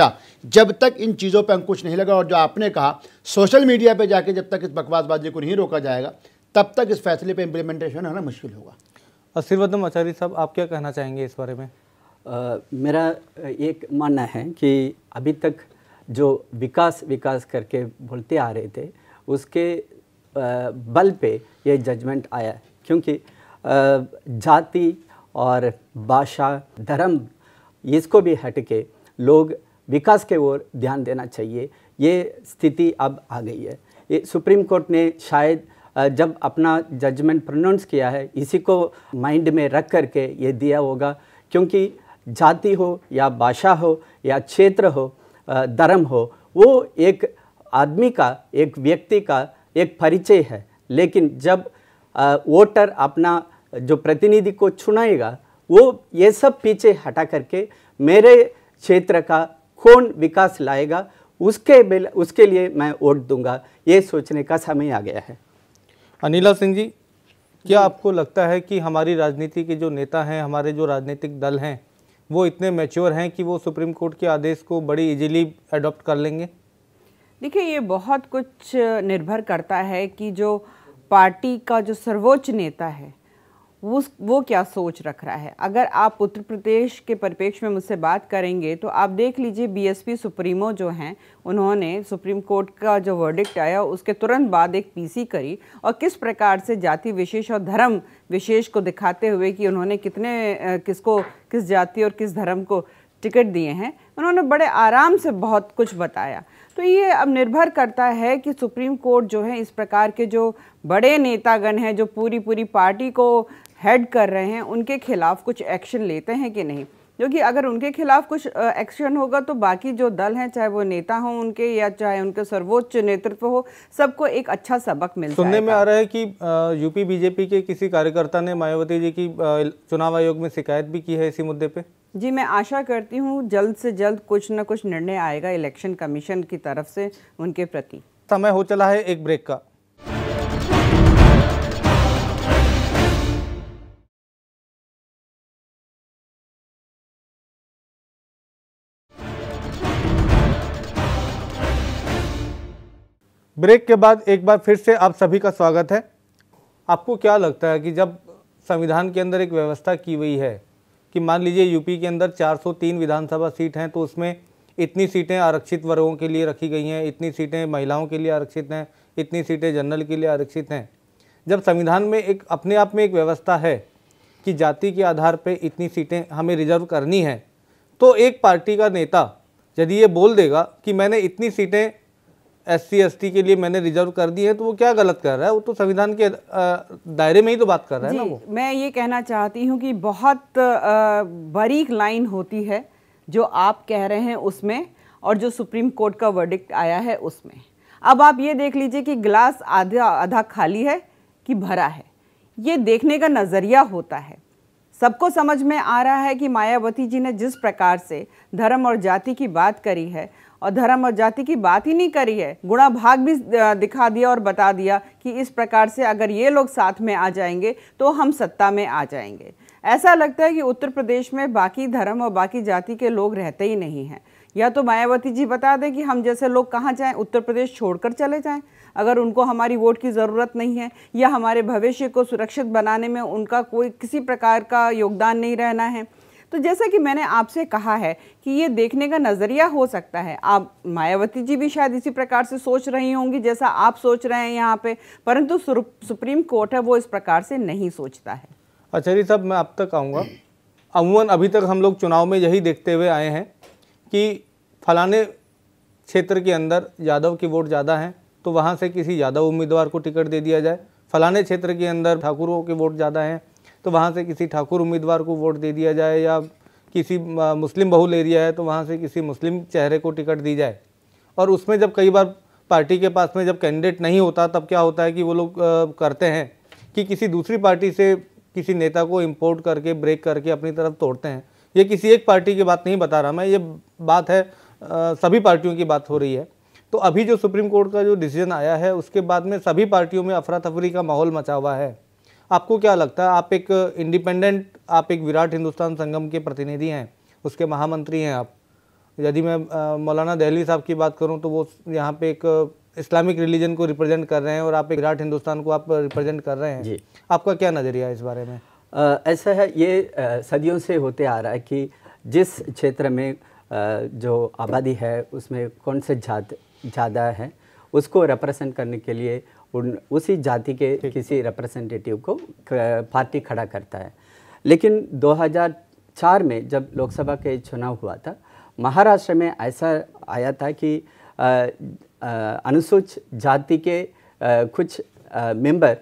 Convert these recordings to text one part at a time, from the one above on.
शिक्षा अच्छा, जब तक इन चीज़ों पर अंकुश नहीं लगा और जो आपने कहा सोशल मीडिया पर जाके जब तक इस बकवासबाजी को नहीं रोका जाएगा तब तक इस फैसले पर इम्प्लीमेंटेशन होना मुश्किल होगा आशीर्वदम आचार्य साहब आप क्या कहना चाहेंगे इस बारे में आ, मेरा एक मानना है कि अभी तक जो विकास विकास करके बोलते आ रहे थे उसके आ, बल पे ये जजमेंट आया क्योंकि जाति और भाषा धर्म इसको भी हट के लोग विकास के ओर ध्यान देना चाहिए ये स्थिति अब आ गई है ये सुप्रीम कोर्ट ने शायद जब अपना जजमेंट प्रोनाउंस किया है इसी को माइंड में रख करके ये दिया होगा क्योंकि जाति हो या भाषा हो या क्षेत्र हो धर्म हो वो एक आदमी का एक व्यक्ति का एक परिचय है लेकिन जब वोटर अपना जो प्रतिनिधि को चुनाएगा वो ये सब पीछे हटा करके मेरे क्षेत्र का कौन विकास लाएगा उसके बिल उसके लिए मैं वोट दूंगा ये सोचने का समय आ गया है अनिला सिंह जी क्या आपको लगता है कि हमारी राजनीति के जो नेता हैं हमारे जो राजनीतिक दल हैं वो इतने मैच्योर हैं कि वो सुप्रीम कोर्ट के आदेश को बड़ी इजीली अडॉप्ट कर लेंगे देखिए ये बहुत कुछ निर्भर करता है कि जो पार्टी का जो सर्वोच्च नेता है वो वो क्या सोच रख रहा है अगर आप उत्तर प्रदेश के परिप्रेक्ष्य में मुझसे बात करेंगे तो आप देख लीजिए बीएसपी सुप्रीमो जो हैं उन्होंने सुप्रीम कोर्ट का जो वर्डिक्ट आया उसके तुरंत बाद एक पीसी करी और किस प्रकार से जाति विशेष और धर्म विशेष को दिखाते हुए कि उन्होंने कितने किसको किस जाति और किस धर्म को टिकट दिए हैं उन्होंने बड़े आराम से बहुत कुछ बताया तो ये अब निर्भर करता है कि सुप्रीम कोर्ट जो है इस प्रकार के जो बड़े नेतागण हैं जो पूरी पूरी पार्टी को हेड कर रहे हैं उनके खिलाफ कुछ एक्शन लेते हैं कि नहीं क्योंकि अगर उनके खिलाफ कुछ एक्शन होगा तो बाकी जो दल हैं चाहे वो नेता हो उनके या चाहे उनके सर्वोच्च नेतृत्व हो सबको एक अच्छा सबक मिल सुनने में आ रहा है कि यूपी बीजेपी के किसी कार्यकर्ता ने मायावती जी की चुनाव आयोग में शिकायत भी की है इसी मुद्दे पे जी मैं आशा करती हूँ जल्द से जल्द कुछ न कुछ निर्णय आएगा इलेक्शन कमीशन की तरफ से उनके प्रति समय हो चला है एक ब्रेक का ब्रेक के बाद एक बार फिर से आप सभी का स्वागत है आपको क्या लगता है कि जब संविधान के अंदर एक व्यवस्था की हुई है कि मान लीजिए यूपी के अंदर 403 विधानसभा सीट हैं तो उसमें इतनी सीटें आरक्षित वर्गों के लिए रखी गई हैं इतनी सीटें महिलाओं के लिए आरक्षित हैं इतनी सीटें जनरल के लिए आरक्षित हैं जब संविधान में एक अपने आप में एक व्यवस्था है कि जाति के आधार पर इतनी सीटें हमें रिजर्व करनी है तो एक पार्टी का नेता यदि ये बोल देगा कि मैंने इतनी सीटें एस सी एस टी के लिए मैंने रिजर्व कर दी है तो वो क्या गलत कर रहा है वो तो संविधान के दायरे में ही तो बात कर रहा है ना वो मैं ये कहना चाहती हूँ कि बहुत बारीक लाइन होती है जो आप कह रहे हैं उसमें और जो सुप्रीम कोर्ट का वर्डिक्ट आया है उसमें अब आप ये देख लीजिए कि गिलास आधा आधा खाली है कि भरा है ये देखने का नज़रिया होता है सबको समझ में आ रहा है कि मायावती जी ने जिस प्रकार से धर्म और जाति की बात करी है और धर्म और जाति की बात ही नहीं करी है गुणा भाग भी दिखा दिया और बता दिया कि इस प्रकार से अगर ये लोग साथ में आ जाएंगे तो हम सत्ता में आ जाएंगे ऐसा लगता है कि उत्तर प्रदेश में बाकी धर्म और बाकी जाति के लोग रहते ही नहीं हैं या तो मायावती जी बता दें कि हम जैसे लोग कहाँ जाएं उत्तर प्रदेश छोड़कर चले जाएं अगर उनको हमारी वोट की ज़रूरत नहीं है या हमारे भविष्य को सुरक्षित बनाने में उनका कोई किसी प्रकार का योगदान नहीं रहना है तो जैसा कि मैंने आपसे कहा है कि ये देखने का नज़रिया हो सकता है आप मायावती जी भी शायद इसी प्रकार से सोच रही होंगी जैसा आप सोच रहे हैं यहाँ पे परंतु सुप्रीम कोर्ट है वो इस प्रकार से नहीं सोचता है अच्छा जी साहब मैं आप तक आऊँगा अमूमन अभी तक हम लोग चुनाव में यही देखते हुए आए हैं कि फलाने क्षेत्र के अंदर यादव की वोट ज़्यादा हैं तो वहाँ से किसी यादव उम्मीदवार को टिकट दे दिया जाए फलाने क्षेत्र के अंदर ठाकुरों के वोट ज़्यादा हैं तो वहाँ से किसी ठाकुर उम्मीदवार को वोट दे दिया जाए या किसी मुस्लिम बहुल एरिया है तो वहाँ से किसी मुस्लिम चेहरे को टिकट दी जाए और उसमें जब कई बार पार्टी के पास में जब कैंडिडेट नहीं होता तब क्या होता है कि वो लोग करते हैं कि किसी दूसरी पार्टी से किसी नेता को इम्पोर्ट करके ब्रेक करके अपनी तरफ तोड़ते हैं ये किसी एक पार्टी की बात नहीं बता रहा मैं ये बात है आ, सभी पार्टियों की बात हो रही है तो अभी जो सुप्रीम कोर्ट का जो डिसीजन आया है उसके बाद में सभी पार्टियों में अफरा तफरी का माहौल मचा हुआ है आपको क्या लगता है आप एक इंडिपेंडेंट आप एक विराट हिंदुस्तान संगम के प्रतिनिधि हैं उसके महामंत्री हैं आप यदि मैं मौलाना दहली साहब की बात करूं तो वो यहाँ पे एक इस्लामिक रिलीजन को रिप्रेजेंट कर रहे हैं और आप एक विराट हिंदुस्तान को आप रिप्रेजेंट कर रहे हैं जी आपका क्या नज़रिया है इस बारे में आ, ऐसा है ये आ, सदियों से होते आ रहा है कि जिस क्षेत्र में आ, जो आबादी है उसमें कौन से जात ज़्यादा है उसको रिप्रेजेंट करने के लिए उन उसी जाति के किसी रिप्रेजेंटेटिव को पार्टी खड़ा करता है लेकिन 2004 में जब लोकसभा के चुनाव हुआ था महाराष्ट्र में ऐसा आया था कि अनुसूचित जाति के आ, कुछ आ, मेंबर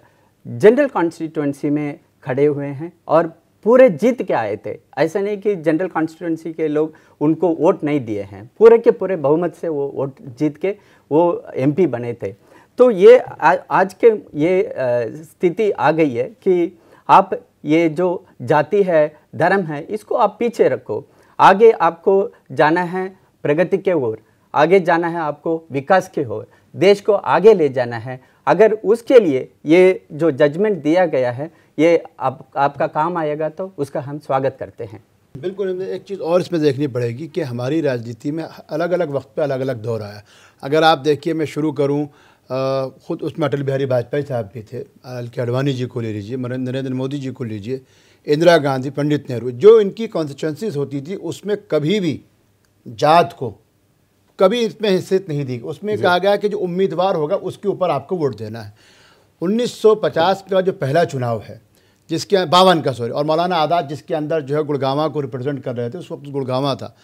जनरल कॉन्स्टिट्युएंसी में खड़े हुए हैं और पूरे जीत के आए थे ऐसा नहीं कि जनरल कॉन्स्टिट्युएंसी के लोग उनको वोट नहीं दिए हैं पूरे के पूरे बहुमत से वो वोट जीत के वो एमपी बने थे तो ये आ, आज के ये स्थिति आ गई है कि आप ये जो जाति है धर्म है इसको आप पीछे रखो आगे आपको जाना है प्रगति के ओर आगे जाना है आपको विकास के ओर देश को आगे ले जाना है अगर उसके लिए ये जो जजमेंट दिया गया है ये आप, आपका काम आएगा तो उसका हम स्वागत करते हैं बिल्कुल हमें एक चीज़ और इसमें देखनी पड़ेगी कि हमारी राजनीति में अलग अलग वक्त पे अलग अलग दौर आया अगर आप देखिए मैं शुरू करूं ख़ुद उसमें अटल बिहारी वाजपेयी साहब भी थे एल के अडवाणी जी को ले लीजिए नरेंद्र मोदी जी को लीजिए इंदिरा गांधी पंडित नेहरू जो इनकी कॉन्स्टिट्यूंसीज होती थी उसमें कभी भी जात को कभी इसमें हिस्सियत नहीं दी उसमें कहा गया कि जो उम्मीदवार होगा उसके ऊपर आपको वोट देना है 1950 का जो पहला चुनाव है जिसके बावन का सॉरी और मौलाना आज़ाद जिसके अंदर जो है गुड़गावा को रिप्रेजेंट कर रहे थे उस वक्त गुड़गावा था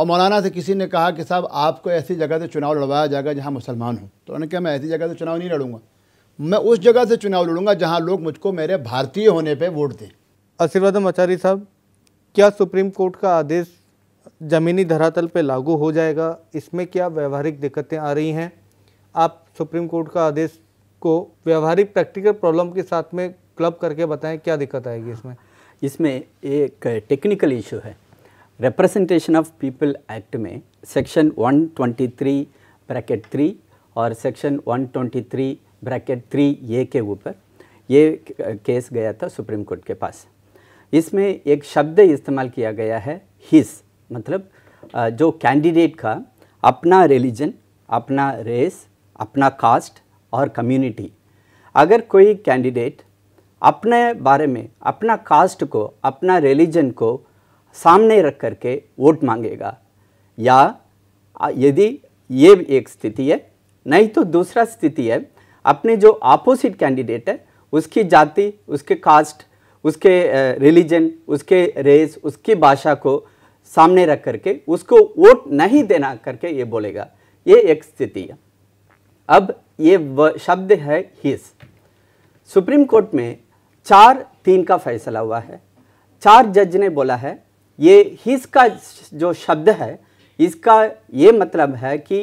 और मौलाना से किसी ने कहा कि साहब आपको ऐसी जगह से चुनाव लड़वाया जाएगा जहाँ मुसलमान हो तो उन्होंने कहा मैं ऐसी जगह से चुनाव नहीं लड़ूंगा मैं उस जगह से चुनाव लड़ूंगा जहाँ लोग मुझको मेरे भारतीय होने पर वोट दें आशीर्वाद आचार्य साहब क्या सुप्रीम कोर्ट का आदेश ज़मीनी धरातल पर लागू हो जाएगा इसमें क्या व्यवहारिक दिक्कतें आ रही हैं आप सुप्रीम कोर्ट का आदेश को व्यवहारिक प्रैक्टिकल प्रॉब्लम के साथ में क्लब करके बताएं क्या दिक्कत आएगी इसमें इसमें एक टेक्निकल इशू है representation ऑफ पीपल एक्ट में सेक्शन 123 ब्रैकेट 3 और सेक्शन 123 ब्रैकेट 3 ए के ऊपर ये केस गया था सुप्रीम कोर्ट के पास इसमें एक शब्द इस्तेमाल किया गया है हिस मतलब जो कैंडिडेट का अपना रिलीजन अपना रेस अपना कास्ट और कम्युनिटी अगर कोई कैंडिडेट अपने बारे में अपना कास्ट को अपना रिलीजन को सामने रख करके वोट मांगेगा या यदि ये एक स्थिति है नहीं तो दूसरा स्थिति है अपने जो अपोजिट कैंडिडेट है उसकी जाति उसके कास्ट उसके रिलीजन उसके रेस उसकी भाषा को सामने रख करके उसको वोट नहीं देना करके ये बोलेगा ये एक स्थिति है अब ये शब्द है हिस सुप्रीम कोर्ट में चार तीन का फैसला हुआ है चार जज ने बोला है ये हिस का जो शब्द है इसका ये मतलब है कि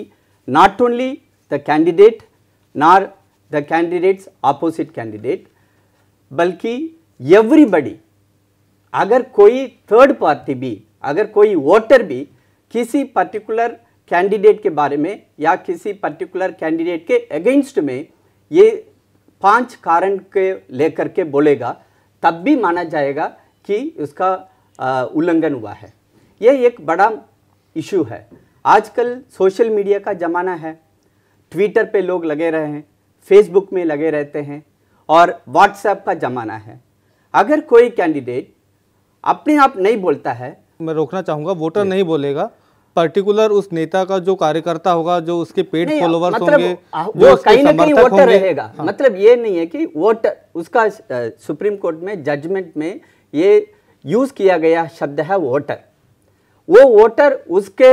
not only the candidate nor the candidates opposite candidate बल्कि एवरीबडी अगर कोई थर्ड पार्टी भी अगर कोई वोटर भी किसी पर्टिकुलर कैंडिडेट के बारे में या किसी पर्टिकुलर कैंडिडेट के अगेंस्ट में ये पांच कारण के लेकर के बोलेगा तब भी माना जाएगा कि उसका उल्लंघन हुआ है यह एक बड़ा इशू है आजकल सोशल मीडिया का ज़माना है ट्विटर पे लोग लगे रहे हैं फेसबुक में लगे रहते हैं और व्हाट्सएप का ज़माना है अगर कोई कैंडिडेट अपने आप नहीं बोलता है मैं रोकना चाहूँगा वोटर नहीं बोलेगा पर्टिकुलर उस नेता का जो कार्यकर्ता होगा जो उसके पेड फॉलोवर्स मतलब होंगे वो कहीं ना कहीं वोटर रहेगा हाँ। मतलब ये नहीं है कि वोट उसका सुप्रीम कोर्ट में जजमेंट में ये यूज़ किया गया शब्द है वोटर वो वोटर उसके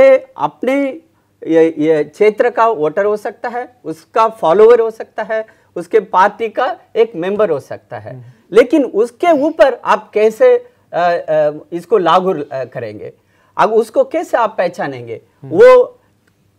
अपने ये, ये क्षेत्र का वोटर हो सकता है उसका फॉलोअर हो सकता है उसके पार्टी का एक मेंबर हो सकता है लेकिन उसके ऊपर आप कैसे आ, आ, इसको लागू करेंगे अब उसको कैसे आप पहचानेंगे वो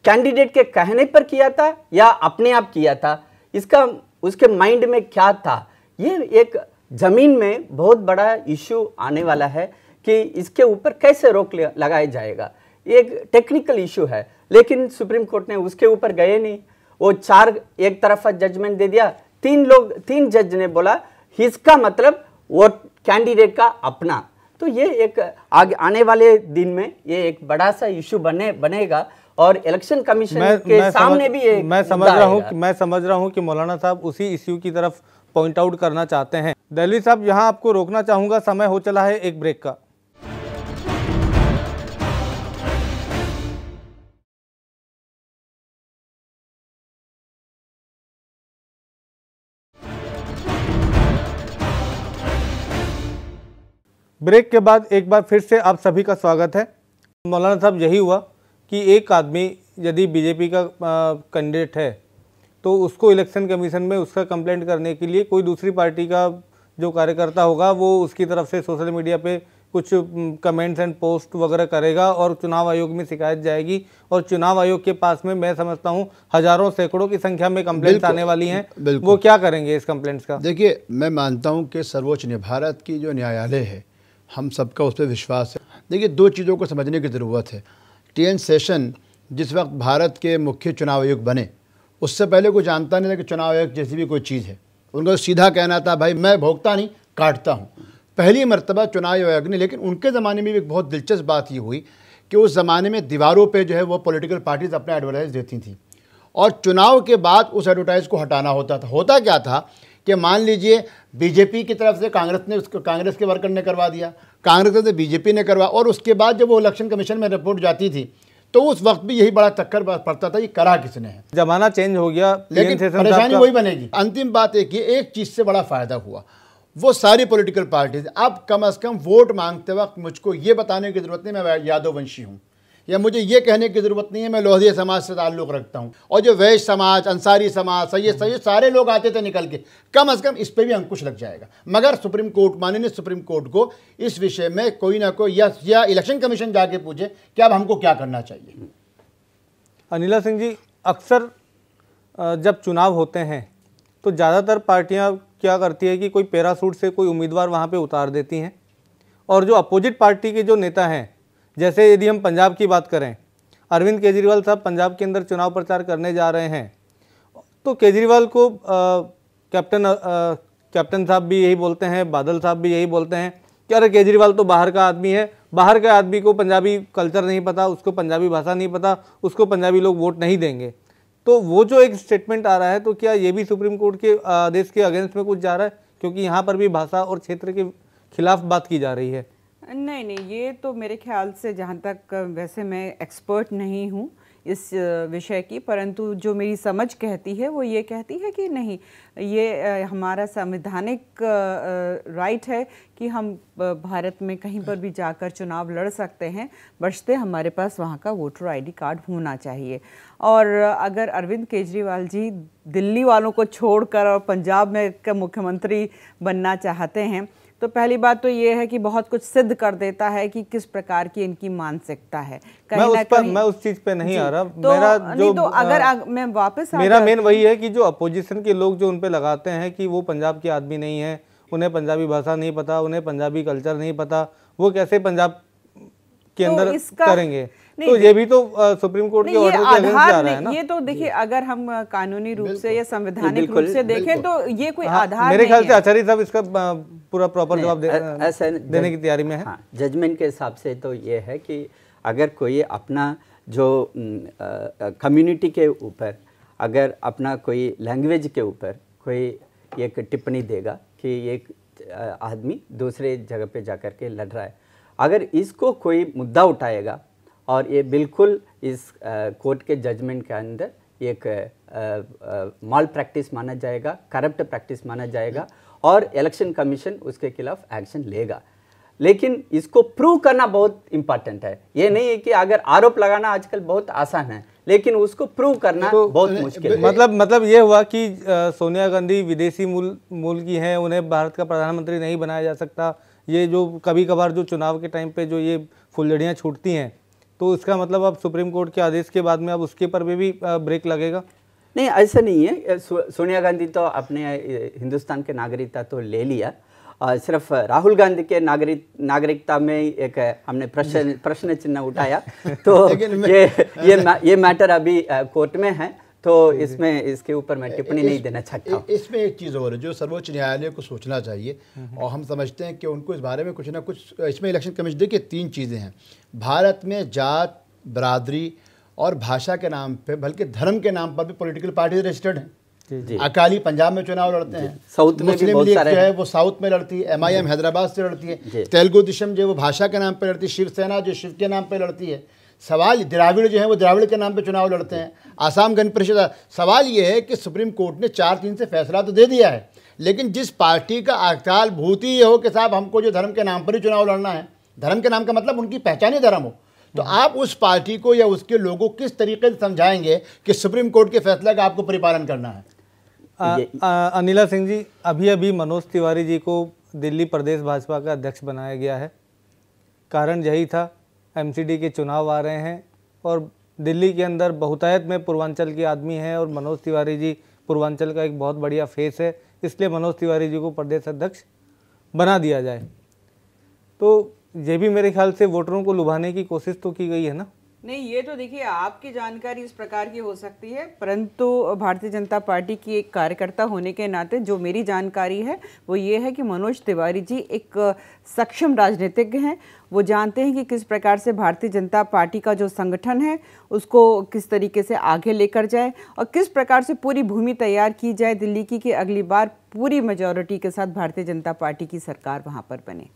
कैंडिडेट के कहने पर किया था या अपने आप किया था इसका उसके माइंड में क्या था ये एक ज़मीन में बहुत बड़ा इश्यू आने वाला है कि इसके ऊपर कैसे रोक लगाया जाएगा एक टेक्निकल इशू है लेकिन सुप्रीम कोर्ट ने उसके ऊपर गए नहीं वो चार एक तरफा जजमेंट दे दिया तीन लोग तीन जज ने बोला इसका मतलब वो कैंडिडेट का अपना तो ये एक आगे आने वाले दिन में ये एक बड़ा सा इशू बने बनेगा और इलेक्शन कमीशन मैं, के मैं सामने समझ, भी मैं समझ रहा हूँ मैं समझ रहा हूँ कि मौलाना साहब उसी इश्यू की तरफ पॉइंट आउट करना चाहते हैं दहली साहब यहाँ आपको रोकना चाहूँगा समय हो चला है एक ब्रेक का ब्रेक के बाद एक बार फिर से आप सभी का स्वागत है मौलाना साहब यही हुआ कि एक आदमी यदि बीजेपी का कैंडिडेट है तो उसको इलेक्शन कमीशन में उसका कंप्लेंट करने के लिए कोई दूसरी पार्टी का जो कार्यकर्ता होगा वो उसकी तरफ से सोशल मीडिया पे कुछ कमेंट्स एंड पोस्ट वगैरह करेगा और चुनाव आयोग में शिकायत जाएगी और चुनाव आयोग के पास में मैं समझता हूँ हजारों सैकड़ों की संख्या में कंप्लेंट्स आने वाली हैं वो क्या करेंगे इस कंप्लेंट्स का देखिए मैं मानता हूँ कि सर्वोच्च भारत की जो न्यायालय है हम सबका उस पर विश्वास है देखिए दो चीज़ों को समझने की ज़रूरत है टी एन सेशन जिस वक्त भारत के मुख्य चुनाव आयोग बने उससे पहले कोई जानता नहीं था कि चुनाव आयोग जैसी भी कोई चीज़ है उनको सीधा कहना था भाई मैं भोगता नहीं काटता हूँ पहली मरतबा चुनाव अग्नि लेकिन उनके ज़माने में भी एक बहुत दिलचस्प बात ये हुई कि उस ज़माने में दीवारों पे जो है वो पॉलिटिकल पार्टीज़ अपना एडवर्टाइज देती थी और चुनाव के बाद उस एडवर्टाइज को हटाना होता था होता क्या था कि मान लीजिए बीजेपी की तरफ से कांग्रेस ने उसको कांग्रेस के वर्कर ने करवा दिया कांग्रेस से बीजेपी ने करवा और उसके बाद जब वो इलेक्शन कमीशन में रिपोर्ट जाती थी तो उस वक्त भी यही बड़ा चक्कर पड़ता था ये करा किसने है जमाना चेंज हो गया लेकिन परेशानी वही बनेगी अंतिम बात एक ये एक चीज़ से बड़ा फ़ायदा हुआ वो सारी पॉलिटिकल पार्टीज अब कम अज़ कम वोट मांगते वक्त मुझको ये बताने की ज़रूरत नहीं मैं यादव वंशी हूँ या मुझे ये कहने की ज़रूरत नहीं है मैं लोहदिया समाज से ताल्लुक़ रखता हूँ और जो वैश्य समाज अंसारी समाज सैयद हम्म। सैयद सारे लोग आते थे निकल के कम अज़ कम इस पर भी अंकुश लग जाएगा मगर सुप्रीम कोर्ट माननीय सुप्रीम कोर्ट को इस विषय में कोई ना कोई या, या इलेक्शन कमीशन जाके पूछे कि अब हमको क्या करना चाहिए अनिला सिंह जी अक्सर जब चुनाव होते हैं तो ज़्यादातर पार्टियाँ क्या करती है कि कोई पैरासूट से कोई उम्मीदवार वहाँ पे उतार देती हैं और जो अपोजिट पार्टी के जो नेता हैं जैसे यदि हम पंजाब की बात करें अरविंद केजरीवाल साहब पंजाब के अंदर चुनाव प्रचार करने जा रहे हैं तो केजरीवाल को कैप्टन कैप्टन साहब भी यही बोलते हैं बादल साहब भी यही बोलते हैं कि अरे केजरीवाल तो बाहर का आदमी है बाहर के आदमी को पंजाबी कल्चर नहीं पता उसको पंजाबी भाषा नहीं पता उसको पंजाबी लोग वोट नहीं देंगे तो वो जो एक स्टेटमेंट आ रहा है तो क्या ये भी सुप्रीम कोर्ट के आदेश के अगेंस्ट में कुछ जा रहा है क्योंकि यहाँ पर भी भाषा और क्षेत्र के खिलाफ बात की जा रही है नहीं नहीं ये तो मेरे ख्याल से जहाँ तक वैसे मैं एक्सपर्ट नहीं हूँ इस विषय की परंतु जो मेरी समझ कहती है वो ये कहती है कि नहीं ये हमारा संवैधानिक राइट है कि हम भारत में कहीं पर भी जाकर चुनाव लड़ सकते हैं बशते हमारे पास वहाँ का वोटर आईडी कार्ड होना चाहिए और अगर अरविंद केजरीवाल जी दिल्ली वालों को छोड़कर और पंजाब में का मुख्यमंत्री बनना चाहते हैं तो पहली बात तो ये है कि बहुत कुछ सिद्ध कर देता है कि किस प्रकार की इनकी मानसिकता है कहीं मैं उस पर मैं उस चीज पे नहीं आ रहा तो, मेरा जो तो अगर आ, मैं वापस मेरा मेन वही है कि जो अपोजिशन के लोग जो उनपे लगाते हैं कि वो पंजाब के आदमी नहीं है उन्हें पंजाबी भाषा नहीं पता उन्हें पंजाबी कल्चर नहीं पता वो कैसे पंजाब के तो अंदर करेंगे तो ये भी तो सुप्रीम कोर्ट के ऑर्डर के अगेंस्ट जा रहा है ना ये तो देखिए अगर हम कानूनी रूप से या संवैधानिक रूप से देखें तो ये कोई हाँ, आधार नहीं है मेरे ख्याल से आचार्य साहब इसका पूरा प्रॉपर जवाब देने की तैयारी में है जजमेंट हाँ, के हिसाब से तो ये है कि अगर कोई अपना जो कम्युनिटी के ऊपर अगर अपना कोई लैंग्वेज के ऊपर कोई एक टिप्पणी देगा कि एक आदमी दूसरे जगह पे जाकर के लड़ रहा है अगर इसको कोई मुद्दा उठाएगा और ये बिल्कुल इस कोर्ट के जजमेंट के अंदर एक मॉल प्रैक्टिस माना जाएगा करप्ट प्रैक्टिस माना जाएगा और इलेक्शन कमीशन उसके खिलाफ एक्शन लेगा लेकिन इसको प्रूव करना बहुत इंपॉर्टेंट है ये नहीं है कि अगर आरोप लगाना आजकल बहुत आसान है लेकिन उसको प्रूव करना तो, बहुत मुश्किल है मतलब मतलब ये हुआ कि सोनिया गांधी विदेशी मूल मूल की हैं उन्हें भारत का प्रधानमंत्री नहीं बनाया जा सकता ये जो कभी कभार जो चुनाव के टाइम पे जो ये फुलझड़ियाँ छूटती हैं तो इसका मतलब अब सुप्रीम कोर्ट के आदेश के बाद में अब उसके पर भी, भी ब्रेक लगेगा नहीं ऐसा नहीं है सोनिया गांधी तो अपने हिंदुस्तान के नागरिकता तो ले लिया सिर्फ राहुल गांधी के नागरिक नागरिकता में एक हमने प्रश्न प्रश्न चिन्ह उठाया तो ये ये ये मैटर अभी कोर्ट में है तो इसमें इसके ऊपर मैं टिप्पणी नहीं देना चाहता इसमें एक चीज़ और है जो सर्वोच्च न्यायालय को सोचना चाहिए हम्म, हम्म। और हम समझते हैं कि उनको इस बारे में कुछ ना कुछ इसमें इलेक्शन कमीशन देखिए तीन चीज़ें हैं भारत में जात बरदरी और भाषा के नाम पे बल्कि धर्म के नाम पर भी पॉलिटिकल पार्टी रजिस्टर्ड हैं अकाली पंजाब में चुनाव लड़ते हैं साउथ में मुस्लिम लीग जो है वो साउथ में लड़ती है एमआईएम हैदराबाद से लड़ती है तेलुगु दिशम जो वो भाषा के नाम पर लड़ती है शिवसेना जो शिव के नाम पर लड़ती है सवाल द्राविड़ जो है वो द्राविड़ के नाम पे चुनाव लड़ते हैं आसाम गण परिषद सवाल ये है कि सुप्रीम कोर्ट ने चार तीन से फैसला तो दे दिया है लेकिन जिस पार्टी का अकाल भूत ही हो कि साहब हमको जो धर्म के नाम पर ही चुनाव लड़ना है धर्म के नाम का मतलब उनकी पहचान ही धर्म हो तो हम्म। आप उस पार्टी को या उसके लोगों किस तरीके से समझाएंगे कि सुप्रीम कोर्ट के फैसले का आपको परिपालन करना है अनिला सिंह जी अभी अभी मनोज तिवारी जी को दिल्ली प्रदेश भाजपा का अध्यक्ष बनाया गया है कारण यही था एमसीडी के चुनाव आ रहे हैं और दिल्ली के अंदर बहुतायत में पूर्वांचल के आदमी हैं और मनोज तिवारी जी पूर्वांचल का एक बहुत बढ़िया फेस है इसलिए मनोज तिवारी जी को प्रदेश अध्यक्ष बना दिया जाए तो ये भी मेरे ख्याल से वोटरों को लुभाने की कोशिश तो की गई है ना नहीं ये तो देखिए आपकी जानकारी इस प्रकार की हो सकती है परंतु भारतीय जनता पार्टी की एक कार्यकर्ता होने के नाते जो मेरी जानकारी है वो ये है कि मनोज तिवारी जी एक सक्षम राजनीतिज्ञ हैं वो जानते हैं कि किस प्रकार से भारतीय जनता पार्टी का जो संगठन है उसको किस तरीके से आगे लेकर जाए और किस प्रकार से पूरी भूमि तैयार की जाए दिल्ली की कि अगली बार पूरी मेजोरिटी के साथ भारतीय जनता पार्टी की सरकार वहाँ पर बने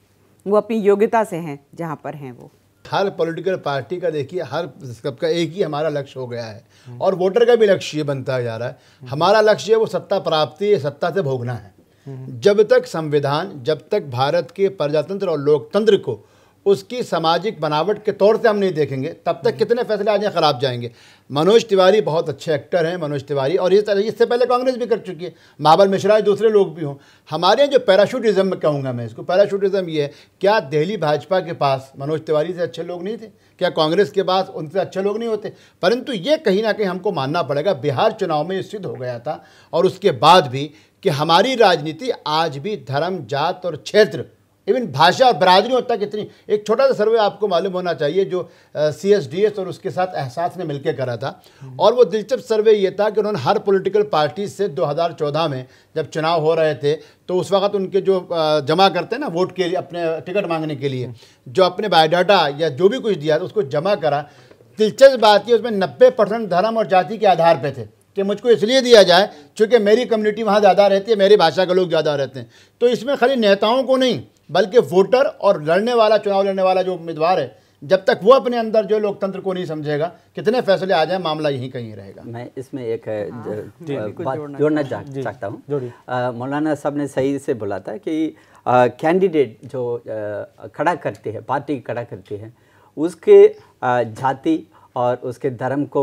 वो अपनी योग्यता से हैं जहाँ पर हैं वो हर पॉलिटिकल पार्टी का देखिए हर सबका एक ही हमारा लक्ष्य हो गया है और वोटर का भी लक्ष्य ये बनता जा रहा है हमारा लक्ष्य वो सत्ता प्राप्ति सत्ता से भोगना है जब तक संविधान जब तक भारत के प्रजातंत्र और लोकतंत्र को उसकी सामाजिक बनावट के तौर से हम नहीं देखेंगे तब तक कितने फैसले आज यहाँ ख़राब जाएंगे मनोज तिवारी बहुत अच्छे एक्टर हैं मनोज तिवारी और इस तरह इससे पहले कांग्रेस भी कर चुकी है महाबल मिश्रा दूसरे लोग भी हों हमारे जो पैराशूटिज्म में कहूँगा मैं इसको पैराशूटिज़म ये है क्या दिल्ली भाजपा के पास मनोज तिवारी से अच्छे लोग नहीं थे क्या कांग्रेस के पास उनसे अच्छे लोग नहीं होते परंतु ये कहीं ना कहीं हमको मानना पड़ेगा बिहार चुनाव में सिद्ध हो गया था और उसके बाद भी कि हमारी राजनीति आज भी धर्म जात और क्षेत्र इवन भाषा और बरादरियों तक इतनी एक छोटा सा सर्वे आपको मालूम होना चाहिए जो सी एस डी एस और उसके साथ एहसास ने मिलकर करा था और वो दिलचस्प सर्वे ये था कि उन्होंने हर पॉलिटिकल पार्टी से 2014 में जब चुनाव हो रहे थे तो उस वक्त उनके जो जमा करते हैं ना वोट के लिए अपने टिकट मांगने के लिए जो अपने बायोडाटा या जो भी कुछ दिया था उसको जमा करा दिलचस्प बात यह उसमें नब्बे परसेंट धर्म और जाति के आधार पर थे कि मुझको इसलिए दिया जाए क्योंकि मेरी कम्युनिटी वहाँ ज़्यादा रहती है मेरी भाषा के लोग ज़्यादा रहते हैं तो इसमें खाली नेताओं को नहीं बल्कि वोटर और लड़ने वाला चुनाव लड़ने वाला जो उम्मीदवार है जब तक वो अपने अंदर जो लोकतंत्र को नहीं समझेगा कितने फैसले आ जाए मामला यहीं कहीं रहेगा मैं इसमें एक हाँ। जोड़ना चाहता हूँ मौलाना साहब ने सही से बोला था कि कैंडिडेट जो खड़ा करती है पार्टी खड़ा करती है उसके जाति और उसके धर्म को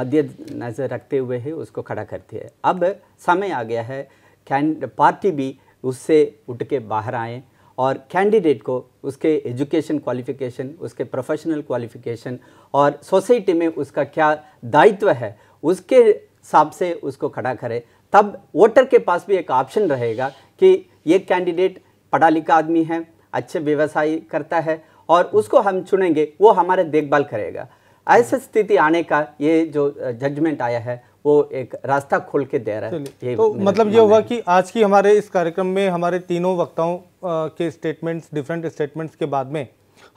मध्य नज़र रखते हुए ही उसको खड़ा करती है अब समय आ गया है कैंड पार्टी भी उससे उठ के बाहर आए और कैंडिडेट को उसके एजुकेशन क्वालिफिकेशन उसके प्रोफेशनल क्वालिफिकेशन और सोसाइटी में उसका क्या दायित्व है उसके हिसाब से उसको खड़ा करें तब वोटर के पास भी एक ऑप्शन रहेगा कि ये कैंडिडेट पढ़ा लिखा आदमी है अच्छे व्यवसाय करता है और उसको हम चुनेंगे वो हमारे देखभाल करेगा ऐसी स्थिति आने का ये जो जजमेंट आया है वो एक रास्ता खोल के दे रहा है तो मतलब ये हुआ कि आज की हमारे इस कार्यक्रम में हमारे तीनों वक्ताओं के स्टेटमेंट्स डिफरेंट स्टेटमेंट्स के बाद में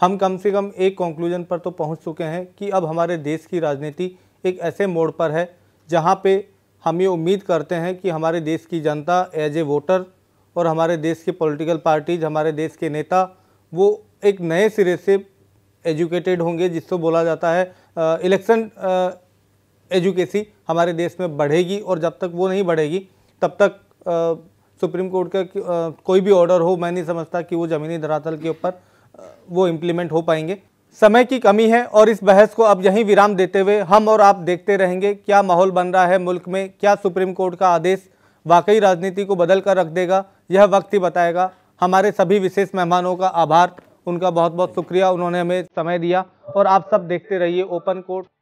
हम कम से कम एक कंक्लूजन पर तो पहुंच चुके हैं कि अब हमारे देश की राजनीति एक ऐसे मोड़ पर है जहां पे हम ये उम्मीद करते हैं कि हमारे देश की जनता एज ए वोटर और हमारे देश के पॉलिटिकल पार्टीज हमारे देश के नेता वो एक नए सिरे से एजुकेटेड होंगे जिसको बोला जाता है इलेक्शन एजुकेसी हमारे देश में बढ़ेगी और जब तक वो नहीं बढ़ेगी तब तक सुप्रीम कोर्ट का कोई भी ऑर्डर हो मैं नहीं समझता कि वो ज़मीनी धरातल के ऊपर वो इम्प्लीमेंट हो पाएंगे समय की कमी है और इस बहस को अब यहीं विराम देते हुए हम और आप देखते रहेंगे क्या माहौल बन रहा है मुल्क में क्या सुप्रीम कोर्ट का आदेश वाकई राजनीति को बदल कर रख देगा यह वक्त ही बताएगा हमारे सभी विशेष मेहमानों का आभार उनका बहुत बहुत शुक्रिया उन्होंने हमें समय दिया और आप सब देखते रहिए ओपन कोर्ट